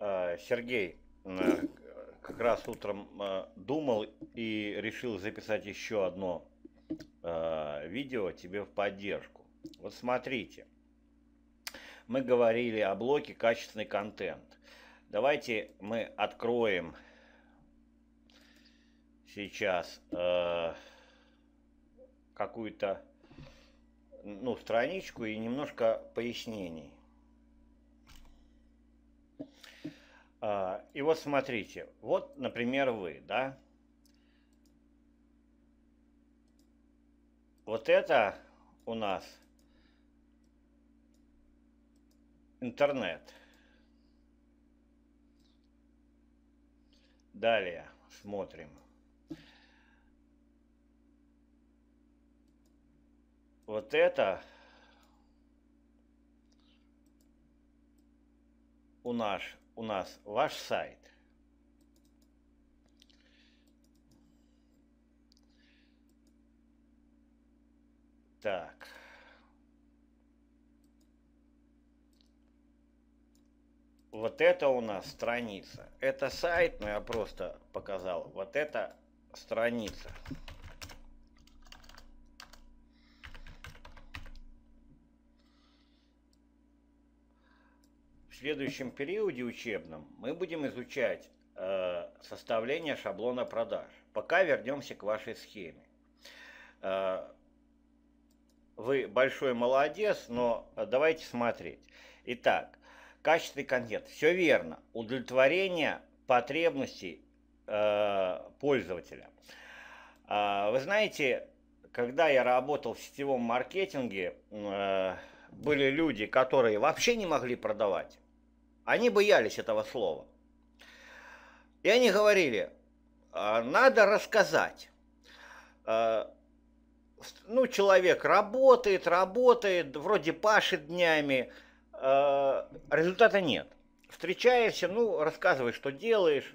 Э, Сергей э, как раз утром э, думал и решил записать еще одно видео тебе в поддержку. Вот смотрите, мы говорили о блоке «Качественный контент». Давайте мы откроем сейчас какую-то ну, страничку и немножко пояснений. А, и вот смотрите, вот, например, вы, да? Вот это у нас интернет. Далее смотрим. Вот это у нас у нас ваш сайт. Так. Вот это у нас страница. Это сайт, но ну, я просто показал. Вот это страница. Страница. следующем периоде учебном мы будем изучать э, составление шаблона продаж. Пока вернемся к вашей схеме. Э, вы большой молодец, но давайте смотреть. Итак, качественный контент. Все верно. Удовлетворение потребностей э, пользователя. Э, вы знаете, когда я работал в сетевом маркетинге, э, были люди, которые вообще не могли продавать. Они боялись этого слова. И они говорили, «А, надо рассказать. А, ну, человек работает, работает, вроде пашет днями, а, результата нет. Встречаешься, ну, рассказывай, что делаешь.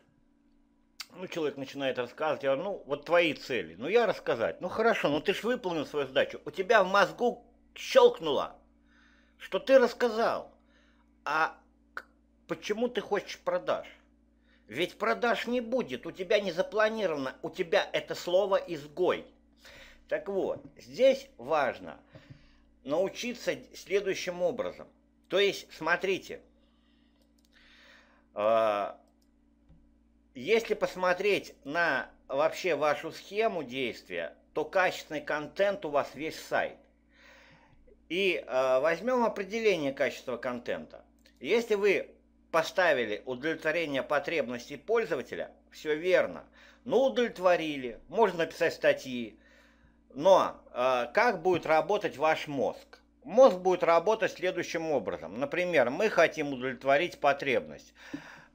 Ну, человек начинает рассказывать, я говорю, ну, вот твои цели. Ну, я рассказать. Ну, хорошо, ну, ты же выполнил свою задачу. У тебя в мозгу щелкнуло, что ты рассказал. А Почему ты хочешь продаж? Ведь продаж не будет, у тебя не запланировано, у тебя это слово «изгой». Так вот, здесь важно научиться следующим образом. То есть, смотрите, а, если посмотреть на вообще вашу схему действия, то качественный контент у вас весь сайт. И а, возьмем определение качества контента. Если вы поставили удовлетворение потребностей пользователя, все верно. Ну, удовлетворили, можно написать статьи. Но э, как будет работать ваш мозг? Мозг будет работать следующим образом. Например, мы хотим удовлетворить потребность.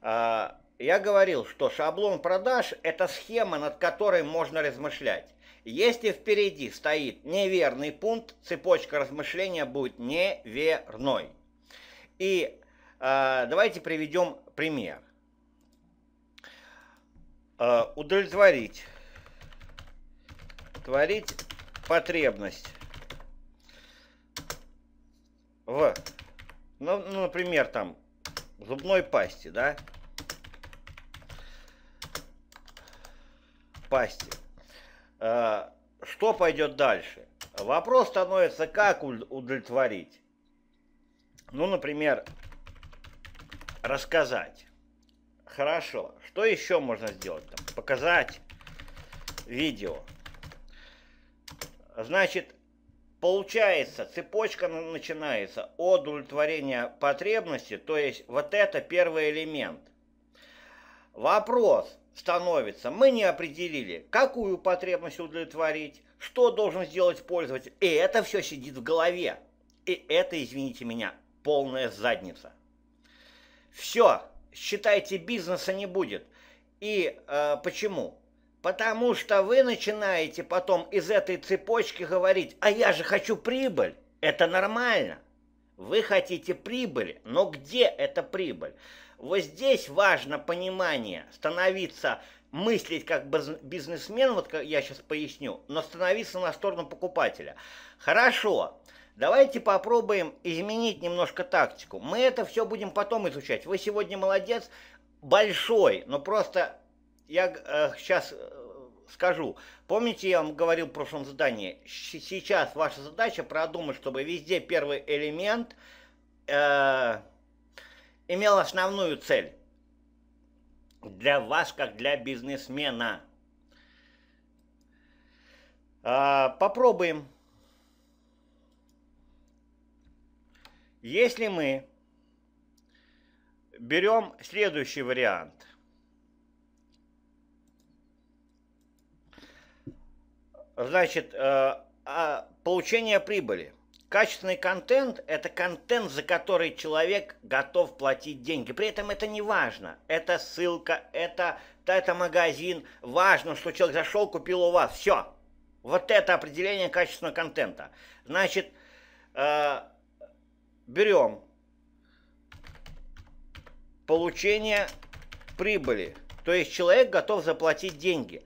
Э, я говорил, что шаблон продаж – это схема, над которой можно размышлять. Если впереди стоит неверный пункт, цепочка размышления будет неверной. И Э, давайте приведем пример. Э, удовлетворить. Творить потребность в, ну, ну, например, там, зубной пасте, да? Пасте. Э, что пойдет дальше? Вопрос становится, как удовлетворить. Ну, например, рассказать. Хорошо. Что еще можно сделать? Там? Показать видео. Значит, получается, цепочка начинается от удовлетворения потребности, то есть вот это первый элемент. Вопрос становится, мы не определили, какую потребность удовлетворить, что должен сделать пользователь, и это все сидит в голове. И это, извините меня, полная задница. Все, считайте, бизнеса не будет. И э, почему? Потому что вы начинаете потом из этой цепочки говорить, а я же хочу прибыль, это нормально. Вы хотите прибыль, но где эта прибыль? Вот здесь важно понимание, становиться, мыслить как бизнесмен, вот как я сейчас поясню, но становиться на сторону покупателя. Хорошо, хорошо. Давайте попробуем изменить немножко тактику. Мы это все будем потом изучать. Вы сегодня молодец, большой, но просто я э, сейчас э, скажу. Помните, я вам говорил в прошлом задании, сейчас ваша задача продумать, чтобы везде первый элемент э, имел основную цель. Для вас, как для бизнесмена. Э, попробуем. Если мы берем следующий вариант. Значит, э, а, получение прибыли. Качественный контент – это контент, за который человек готов платить деньги. При этом это не важно. Это ссылка, это, это магазин. Важно, что человек зашел, купил у вас. Все. Вот это определение качественного контента. Значит, э, берем получение прибыли. То есть человек готов заплатить деньги.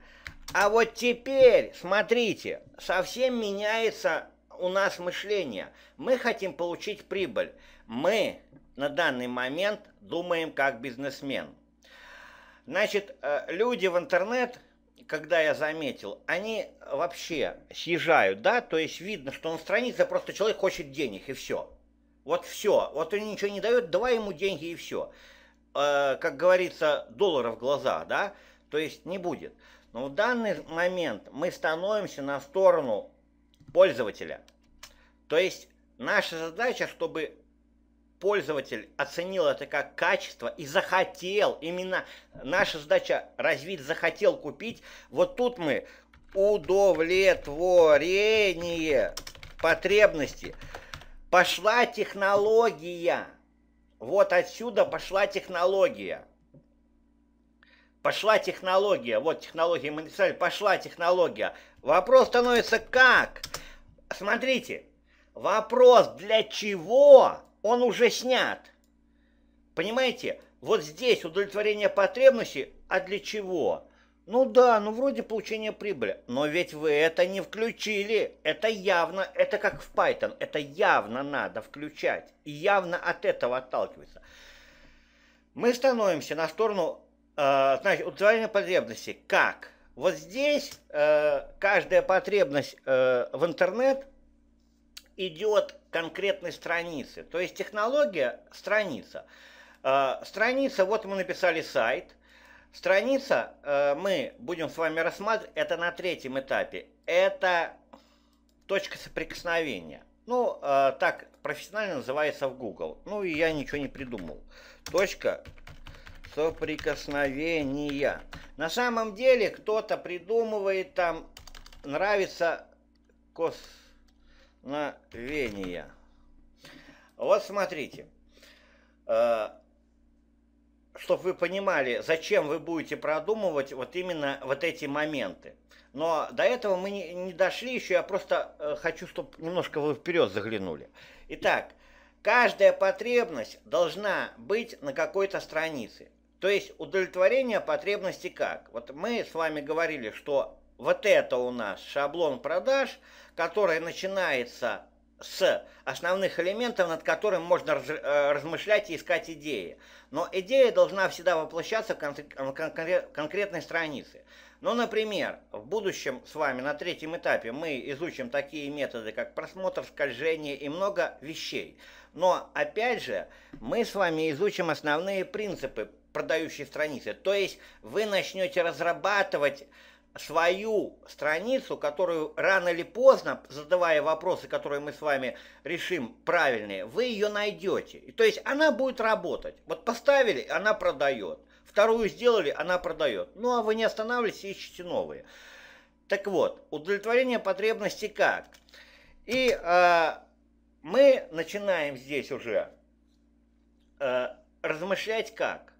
А вот теперь, смотрите, совсем меняется у нас мышление. Мы хотим получить прибыль. Мы на данный момент думаем как бизнесмен. Значит, э, люди в интернет, когда я заметил, они вообще съезжают, да, то есть видно, что на странице просто человек хочет денег и все. Вот все. Вот он ничего не дает, давай ему деньги и все. Э, как говорится, доллара в глаза, да? То есть не будет. Но в данный момент мы становимся на сторону пользователя. То есть наша задача, чтобы пользователь оценил это как качество и захотел, именно наша задача развить, захотел купить, вот тут мы удовлетворение потребности. Пошла технология. Вот отсюда пошла технология. Пошла технология. Вот технология мы муниципальная. Пошла технология. Вопрос становится как? Смотрите. Вопрос для чего? Он уже снят. Понимаете? Вот здесь удовлетворение потребностей, а для чего? Ну да, ну вроде получения прибыли, но ведь вы это не включили. Это явно, это как в Python, это явно надо включать. И явно от этого отталкиваться. Мы становимся на сторону, э, значит, удовлетворения потребностей. Как? Вот здесь э, каждая потребность э, в интернет идет конкретной странице. То есть технология – страница. Э, страница, вот мы написали сайт – Страница э, мы будем с вами рассматривать, это на третьем этапе. Это точка соприкосновения. Ну, э, так профессионально называется в Google. Ну, и я ничего не придумал. Точка соприкосновения. На самом деле, кто-то придумывает там, нравится косновение. Вот смотрите. Э, чтобы вы понимали, зачем вы будете продумывать вот именно вот эти моменты. Но до этого мы не, не дошли еще, я просто э, хочу, чтобы немножко вы вперед заглянули. Итак, каждая потребность должна быть на какой-то странице. То есть удовлетворение потребности как? Вот мы с вами говорили, что вот это у нас шаблон продаж, который начинается с основных элементов, над которым можно раз, э, размышлять и искать идеи. Но идея должна всегда воплощаться в кон кон конкретной странице. Ну, например, в будущем с вами на третьем этапе мы изучим такие методы, как просмотр, скольжение и много вещей. Но, опять же, мы с вами изучим основные принципы продающей страницы. То есть вы начнете разрабатывать свою страницу, которую рано или поздно, задавая вопросы, которые мы с вами решим правильные, вы ее найдете. то есть она будет работать. Вот поставили, она продает. Вторую сделали, она продает. Ну а вы не останавливайтесь, ищите новые. Так вот, удовлетворение потребностей как? И э, мы начинаем здесь уже э, размышлять как?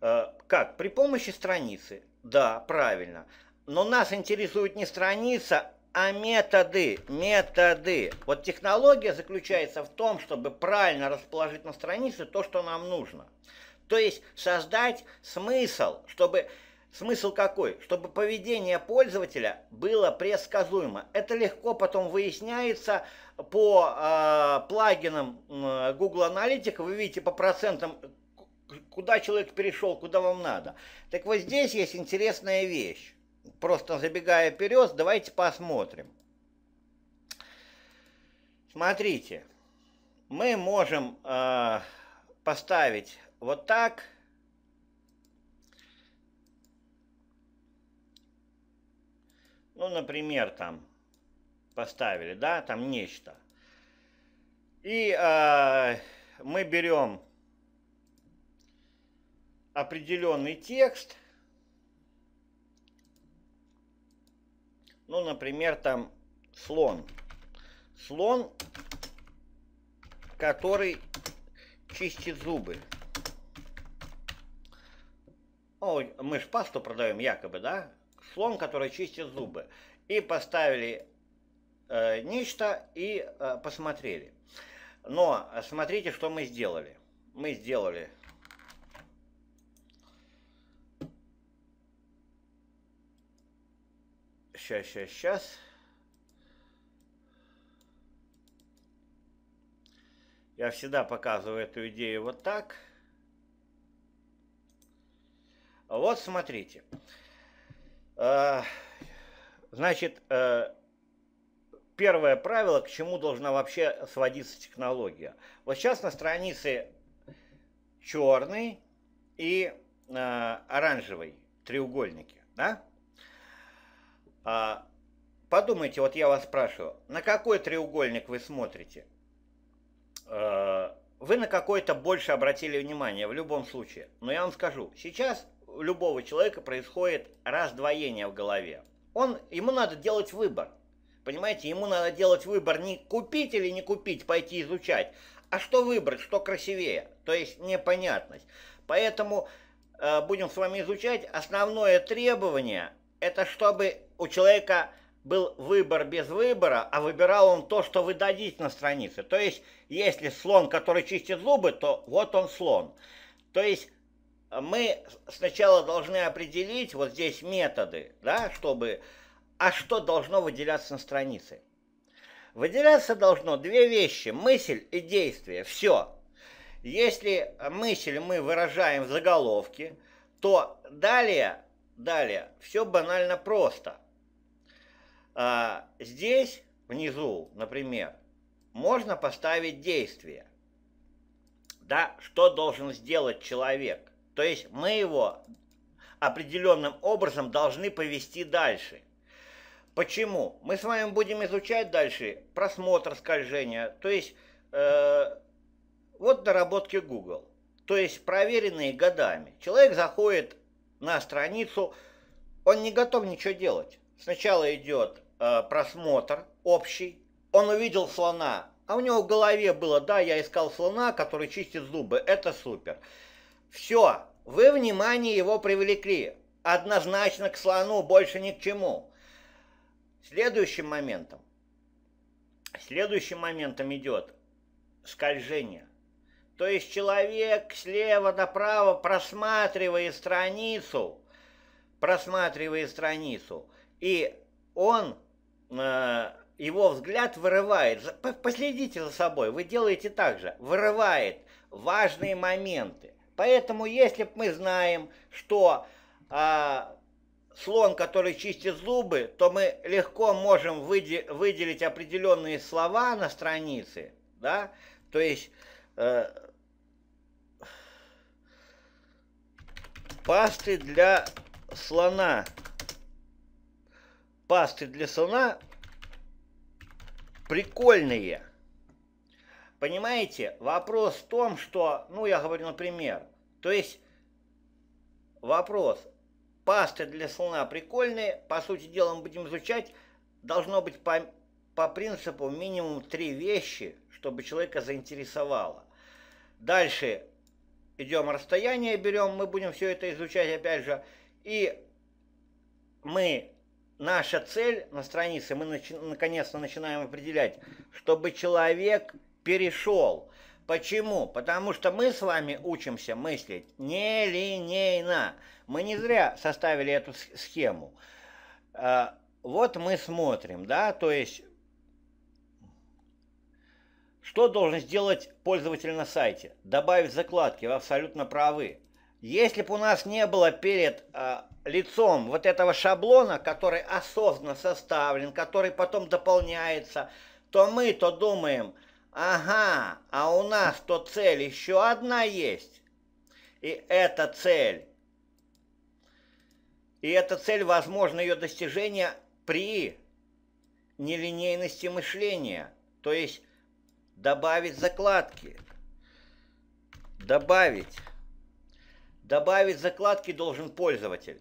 Э, как? При помощи страницы. Да, правильно. Но нас интересует не страница, а методы, методы. Вот технология заключается в том, чтобы правильно расположить на странице то, что нам нужно. То есть создать смысл, чтобы... Смысл какой? Чтобы поведение пользователя было предсказуемо. Это легко потом выясняется по э, плагинам э, Google Analytics. Вы видите по процентам, куда человек перешел, куда вам надо. Так вот здесь есть интересная вещь просто забегая вперед, давайте посмотрим. Смотрите, мы можем э, поставить вот так. Ну, например, там поставили, да, там нечто. И э, мы берем определенный текст – Ну, например, там слон. Слон, который чистит зубы. О, ну, мы ж пасту продаем якобы, да? Слон, который чистит зубы. И поставили э, нечто и э, посмотрели. Но смотрите, что мы сделали. Мы сделали сейчас, сейчас, сейчас. Я всегда показываю эту идею вот так. Вот смотрите. А, значит, э, первое правило, к чему должна вообще сводиться технология. Вот сейчас на странице черный и э, оранжевый треугольники, да? А подумайте, вот я вас спрашиваю, на какой треугольник вы смотрите? А, вы на какой-то больше обратили внимание в любом случае. Но я вам скажу, сейчас у любого человека происходит раздвоение в голове. Он, ему надо делать выбор. Понимаете, ему надо делать выбор не купить или не купить, пойти изучать, а что выбрать, что красивее. То есть непонятность. Поэтому э, будем с вами изучать. Основное требование – это чтобы у человека был выбор без выбора, а выбирал он то, что вы дадите на странице. То есть, если слон, который чистит зубы, то вот он слон. То есть, мы сначала должны определить вот здесь методы, да, чтобы... А что должно выделяться на странице? Выделяться должно две вещи, мысль и действие, все. Если мысль мы выражаем в заголовке, то далее, далее, все банально просто. А здесь, внизу, например, можно поставить действие. Да, что должен сделать человек? То есть мы его определенным образом должны повести дальше. Почему? Мы с вами будем изучать дальше просмотр скольжения, то есть э, вот доработки Google, то есть проверенные годами. Человек заходит на страницу, он не готов ничего делать. Сначала идет Э, просмотр общий, он увидел слона, а у него в голове было, да, я искал слона, который чистит зубы, это супер. Все, вы внимание его привлекли, однозначно к слону, больше ни к чему. Следующим моментом, следующим моментом идет скольжение. То есть человек слева направо, просматривая страницу, просматривая страницу, и он Э, его взгляд вырывает, последите за собой, вы делаете так же, вырывает важные моменты. Поэтому, если мы знаем, что а, слон, который чистит зубы, то мы легко можем выде выделить определенные слова на странице, да, то есть э, пасты для слона пасты для сна прикольные. Понимаете, вопрос в том, что, ну, я говорю, например, то есть вопрос, пасты для слона прикольные, по сути дела мы будем изучать, должно быть по, по принципу минимум три вещи, чтобы человека заинтересовало. Дальше идем расстояние берем, мы будем все это изучать опять же, и мы наша цель на странице, мы начи наконец-то начинаем определять, чтобы человек перешел. Почему? Потому что мы с вами учимся мыслить нелинейно. Мы не зря составили эту схему. А, вот мы смотрим, да, то есть, что должен сделать пользователь на сайте? Добавить закладки, вы абсолютно правы. Если бы у нас не было перед э, лицом вот этого шаблона, который осознанно составлен, который потом дополняется, то мы то думаем, ага, а у нас то цель еще одна есть. И эта цель, и эта цель, возможно, ее достижение при нелинейности мышления, то есть добавить закладки, добавить Добавить закладки должен пользователь.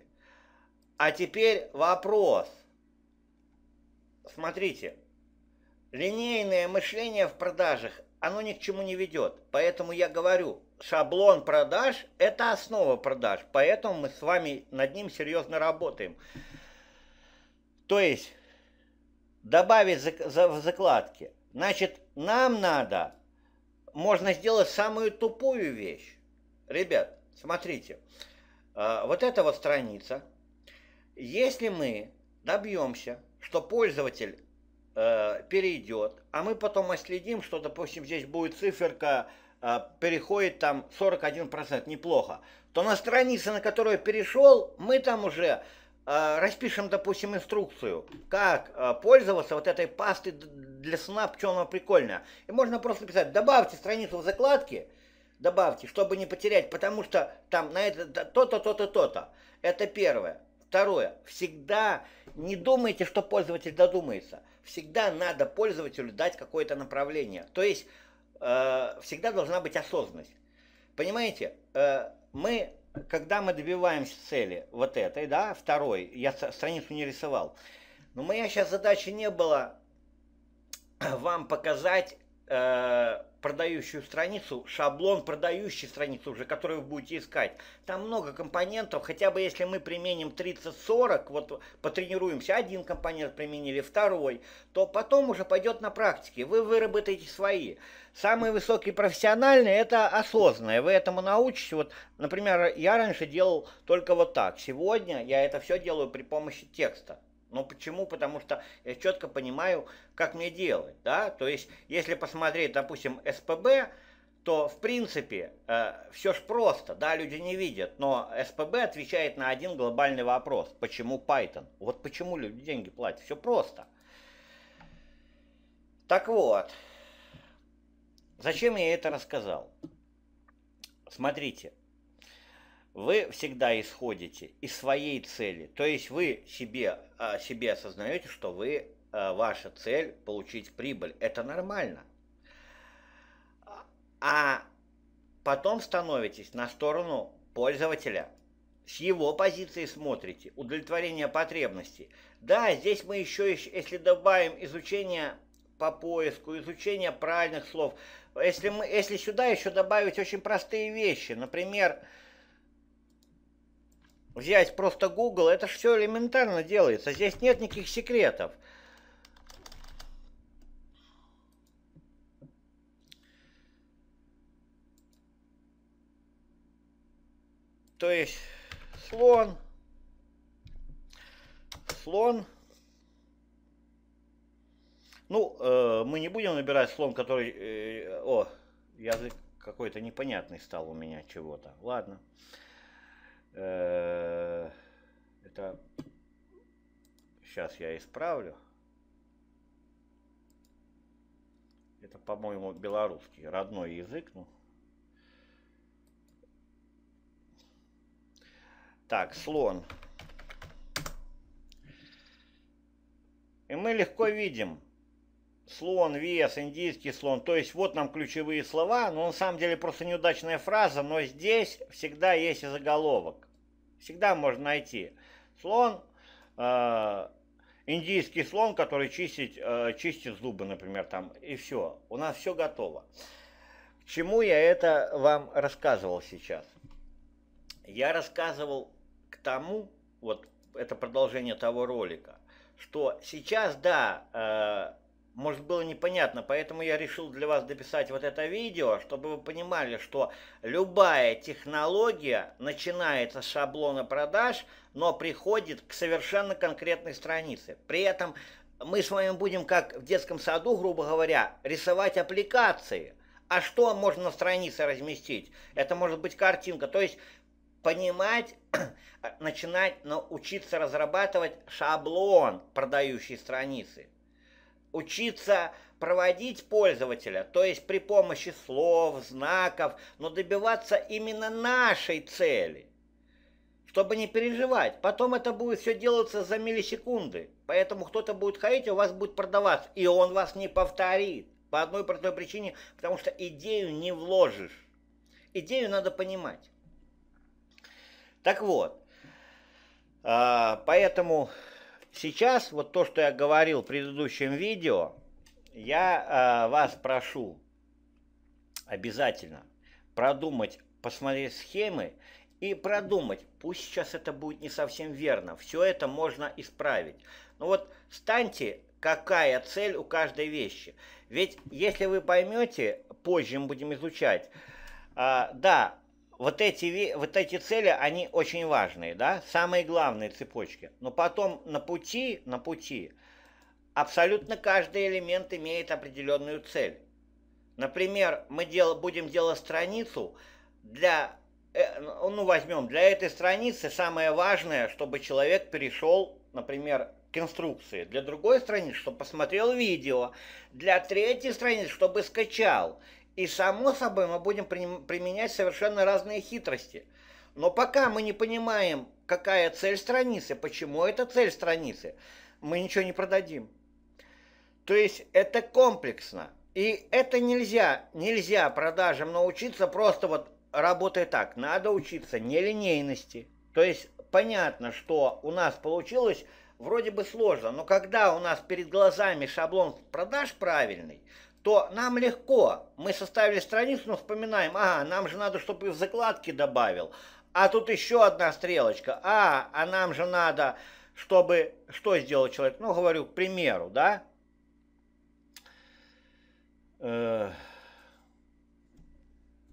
А теперь вопрос. Смотрите, линейное мышление в продажах, оно ни к чему не ведет. Поэтому я говорю, шаблон продаж – это основа продаж. Поэтому мы с вами над ним серьезно работаем. То есть, добавить зак за закладки. Значит, нам надо, можно сделать самую тупую вещь. Ребят, Смотрите, э, вот эта вот страница, если мы добьемся, что пользователь э, перейдет, а мы потом отследим, что, допустим, здесь будет циферка, э, переходит там 41%, неплохо, то на странице, на которую перешел, мы там уже распишем, допустим, инструкцию, как пользоваться вот этой пастой для сна пчелного прикольно. И можно просто писать, добавьте страницу в закладки, добавьте, чтобы не потерять, потому что там на это то-то, то-то, то-то. Это первое. Второе. Всегда не думайте, что пользователь додумается. Всегда надо пользователю дать какое-то направление. То есть э, всегда должна быть осознанность. Понимаете, э, мы, когда мы добиваемся цели вот этой, да, второй, я страницу не рисовал, но моя сейчас задача не была вам показать э, продающую страницу, шаблон продающей страницы уже, которую вы будете искать. Там много компонентов, хотя бы если мы применим 30-40, вот потренируемся, один компонент применили, второй, то потом уже пойдет на практике, вы выработаете свои. Самые высокие профессиональные – это осознанное вы этому научитесь. Вот, например, я раньше делал только вот так, сегодня я это все делаю при помощи текста. Ну почему? Потому что я четко понимаю, как мне делать, да, то есть если посмотреть, допустим, СПБ, то в принципе э, все ж просто, да, люди не видят, но СПБ отвечает на один глобальный вопрос, почему Python? Вот почему люди деньги платят, все просто. Так вот, зачем я это рассказал? Смотрите, вы всегда исходите из своей цели. То есть вы себе, а, себе осознаете, что вы, а, ваша цель – получить прибыль. Это нормально. А потом становитесь на сторону пользователя. С его позиции смотрите. Удовлетворение потребностей. Да, здесь мы еще, если добавим изучение по поиску, изучение правильных слов. Если, мы, если сюда еще добавить очень простые вещи, например, взять просто Google, это же все элементарно делается. Здесь нет никаких секретов. То есть слон, слон. Ну, э, мы не будем набирать слон, который... Э, о, язык какой-то непонятный стал у меня чего-то. Ладно. Ладно. Э, это сейчас я исправлю. Это, по-моему, белорусский, родной язык. Ну. Так, слон. И мы легко видим, слон, вес, индийский слон. То есть вот нам ключевые слова, но на самом деле просто неудачная фраза, но здесь всегда есть и заголовок. Всегда можно найти. Слон, э, индийский слон, который чистит, э, чистит зубы, например, там, и все. У нас все готово. К чему я это вам рассказывал сейчас? Я рассказывал к тому, вот это продолжение того ролика, что сейчас, да, э, может было непонятно, поэтому я решил для вас дописать вот это видео, чтобы вы понимали, что любая технология начинается с шаблона продаж, но приходит к совершенно конкретной странице. При этом мы с вами будем, как в детском саду, грубо говоря, рисовать аппликации. А что можно на странице разместить? Это может быть картинка. То есть понимать, начинать научиться разрабатывать шаблон продающей страницы учиться проводить пользователя, то есть при помощи слов, знаков, но добиваться именно нашей цели, чтобы не переживать. Потом это будет все делаться за миллисекунды, поэтому кто-то будет ходить, у вас будет продаваться, и он вас не повторит. По одной простой причине, потому что идею не вложишь. Идею надо понимать. Так вот, а, поэтому Сейчас вот то, что я говорил в предыдущем видео, я э, вас прошу обязательно продумать, посмотреть схемы и продумать. Пусть сейчас это будет не совсем верно. Все это можно исправить. Но ну вот станьте, какая цель у каждой вещи. Ведь если вы поймете, позже мы будем изучать, э, да, вот эти, вот эти цели, они очень важные, да, самые главные цепочки. Но потом на пути, на пути, абсолютно каждый элемент имеет определенную цель. Например, мы дел, будем делать страницу для, э, ну возьмем, для этой страницы самое важное, чтобы человек перешел, например, к инструкции, для другой страницы, чтобы посмотрел видео, для третьей страницы, чтобы скачал. И само собой мы будем применять совершенно разные хитрости. Но пока мы не понимаем, какая цель страницы, почему это цель страницы, мы ничего не продадим. То есть это комплексно. И это нельзя, нельзя продажам научиться просто вот работая так. Надо учиться нелинейности. То есть понятно, что у нас получилось вроде бы сложно, но когда у нас перед глазами шаблон продаж правильный, то нам легко. Мы составили страницу, но вспоминаем, а, нам же надо, чтобы и в закладке добавил. А тут еще одна стрелочка. А, а нам же надо, чтобы... Что сделал человек? Ну, говорю, к примеру, да?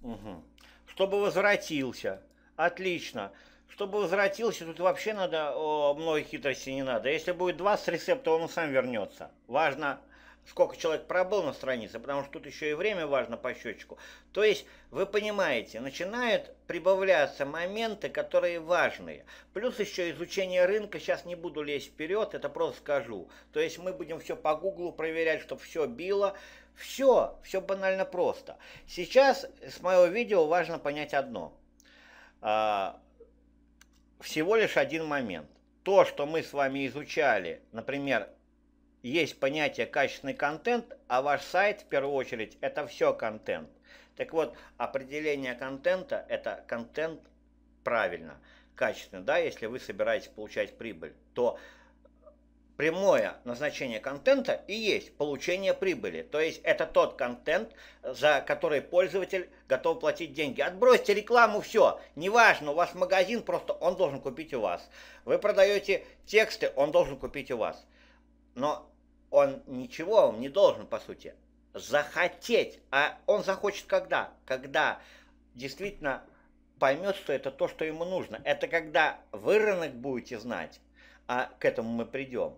Угу. Чтобы возвратился. Отлично. Чтобы возвратился, тут вообще надо о, много хитрости не надо. Если будет два с рецепта, он сам вернется. Важно сколько человек пробыл на странице, потому что тут еще и время важно по счетчику. То есть, вы понимаете, начинают прибавляться моменты, которые важные. Плюс еще изучение рынка, сейчас не буду лезть вперед, это просто скажу. То есть, мы будем все по гуглу проверять, чтобы все било. Все, все банально просто. Сейчас с моего видео важно понять одно. А, всего лишь один момент. То, что мы с вами изучали, например, есть понятие качественный контент, а ваш сайт в первую очередь это все контент. Так вот, определение контента это контент правильно, качественно, да, если вы собираетесь получать прибыль, то прямое назначение контента и есть получение прибыли. То есть это тот контент, за который пользователь готов платить деньги. Отбросьте рекламу, все. Неважно, у вас магазин, просто он должен купить у вас. Вы продаете тексты, он должен купить у вас но он ничего, он не должен, по сути, захотеть. А он захочет когда? Когда действительно поймет, что это то, что ему нужно. Это когда вы рынок будете знать, а к этому мы придем.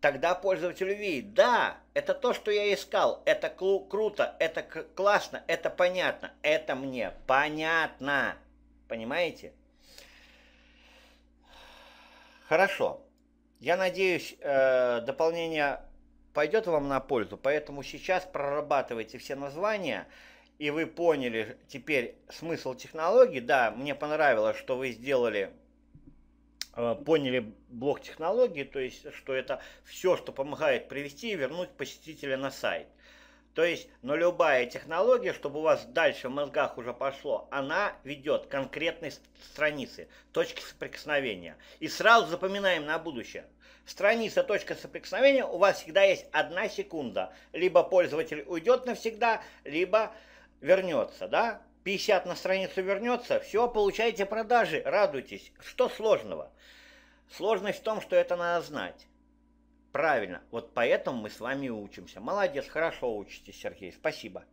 Тогда пользователь увидит, да, это то, что я искал, это кру круто, это классно, это понятно, это мне понятно. Понимаете? Хорошо. Я надеюсь, э, дополнение пойдет вам на пользу, поэтому сейчас прорабатывайте все названия, и вы поняли теперь смысл технологии. Да, мне понравилось, что вы сделали, э, поняли блок технологии, то есть, что это все, что помогает привести и вернуть посетителя на сайт. То есть, но любая технология, чтобы у вас дальше в мозгах уже пошло, она ведет к конкретной странице, точке соприкосновения. И сразу запоминаем на будущее. Страница, точка соприкосновения, у вас всегда есть одна секунда. Либо пользователь уйдет навсегда, либо вернется, да? 50 на страницу вернется, все, получаете продажи, радуйтесь. Что сложного? Сложность в том, что это надо знать. Правильно. Вот поэтому мы с вами учимся. Молодец, хорошо учитесь, Сергей. Спасибо.